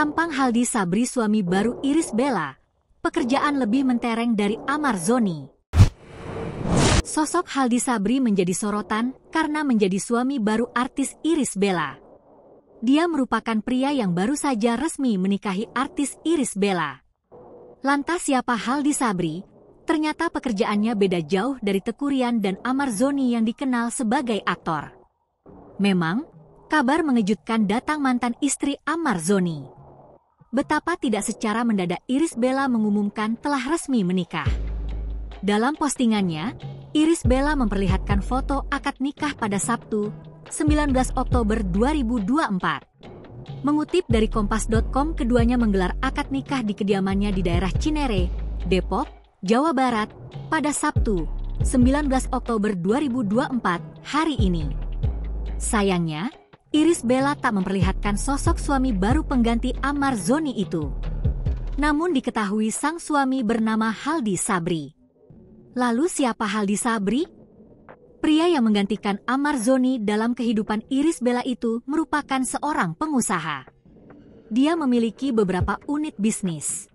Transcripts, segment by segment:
Tampang Haldi Sabri suami baru Iris Bella, pekerjaan lebih mentereng dari Amar Zoni. Sosok Haldi Sabri menjadi sorotan karena menjadi suami baru artis Iris Bella. Dia merupakan pria yang baru saja resmi menikahi artis Iris Bella. Lantas siapa Haldi Sabri? Ternyata pekerjaannya beda jauh dari Tekurian dan Amar Zoni yang dikenal sebagai aktor. Memang, kabar mengejutkan datang mantan istri Amar Zoni betapa tidak secara mendadak Iris Bella mengumumkan telah resmi menikah. Dalam postingannya, Iris Bella memperlihatkan foto akad nikah pada Sabtu, 19 Oktober 2024. Mengutip dari kompas.com, keduanya menggelar akad nikah di kediamannya di daerah Cinere, Depok, Jawa Barat, pada Sabtu, 19 Oktober 2024, hari ini. Sayangnya, Iris Bella tak memperlihatkan sosok suami baru pengganti Amar Zoni itu. Namun diketahui sang suami bernama Haldi Sabri. Lalu siapa Haldi Sabri? Pria yang menggantikan Amar Zoni dalam kehidupan Iris Bella itu merupakan seorang pengusaha. Dia memiliki beberapa unit bisnis.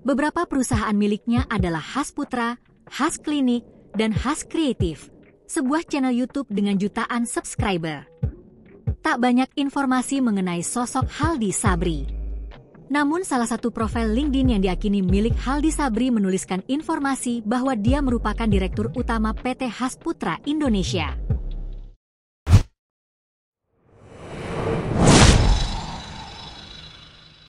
Beberapa perusahaan miliknya adalah Has Putra, Has Klinik, dan Has Kreatif, sebuah channel YouTube dengan jutaan subscriber tak banyak informasi mengenai sosok Haldi Sabri. Namun salah satu profil LinkedIn yang diakini milik Haldi Sabri menuliskan informasi bahwa dia merupakan direktur utama PT Hasputra Indonesia.